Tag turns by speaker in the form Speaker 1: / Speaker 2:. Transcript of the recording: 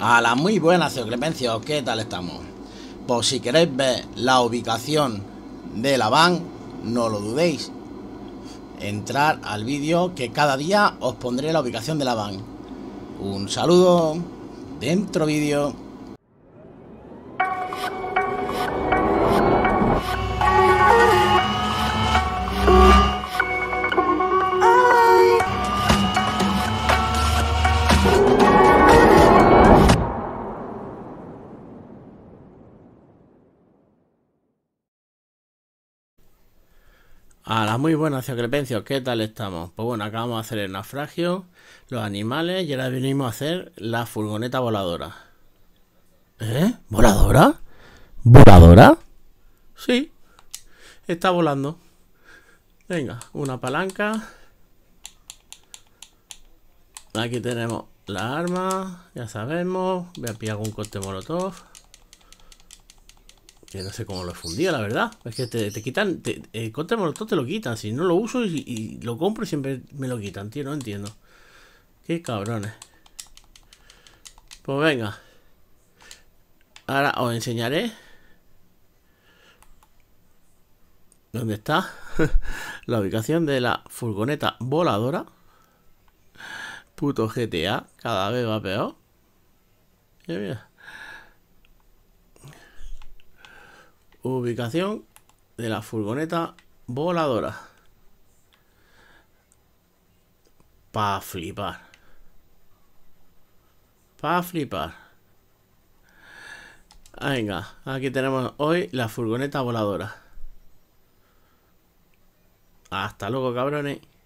Speaker 1: A la muy buena, señor Clemencio, ¿qué tal estamos? Pues si queréis ver la ubicación de la van, no lo dudéis. Entrar al vídeo que cada día os pondré la ubicación de la van. Un saludo, dentro vídeo.
Speaker 2: A la muy buenas, Crepencio, ¿qué tal estamos? Pues bueno, acabamos de hacer el naufragio, los animales y ahora venimos a hacer la furgoneta voladora. ¿Eh? ¿Voladora? ¿Voladora? Sí, está volando. Venga, una palanca. Aquí tenemos la arma, ya sabemos. Voy a pillar un corte molotov. Que no sé cómo lo fundía, la verdad. Es que te, quitan, te, eh, el contra molotov te lo quitan. Si no lo uso y, lo compro, siempre me lo quitan, tío. No entiendo. Qué cabrones. Pues venga. Ahora os enseñaré. ¿Dónde está? la ubicación de la furgoneta voladora. Puto GTA. Cada vez va peor. Mira, mira. Ubicación de la furgoneta voladora. Pa' flipar. Pa' flipar. Venga, aquí tenemos hoy la furgoneta voladora. Hasta luego, cabrones.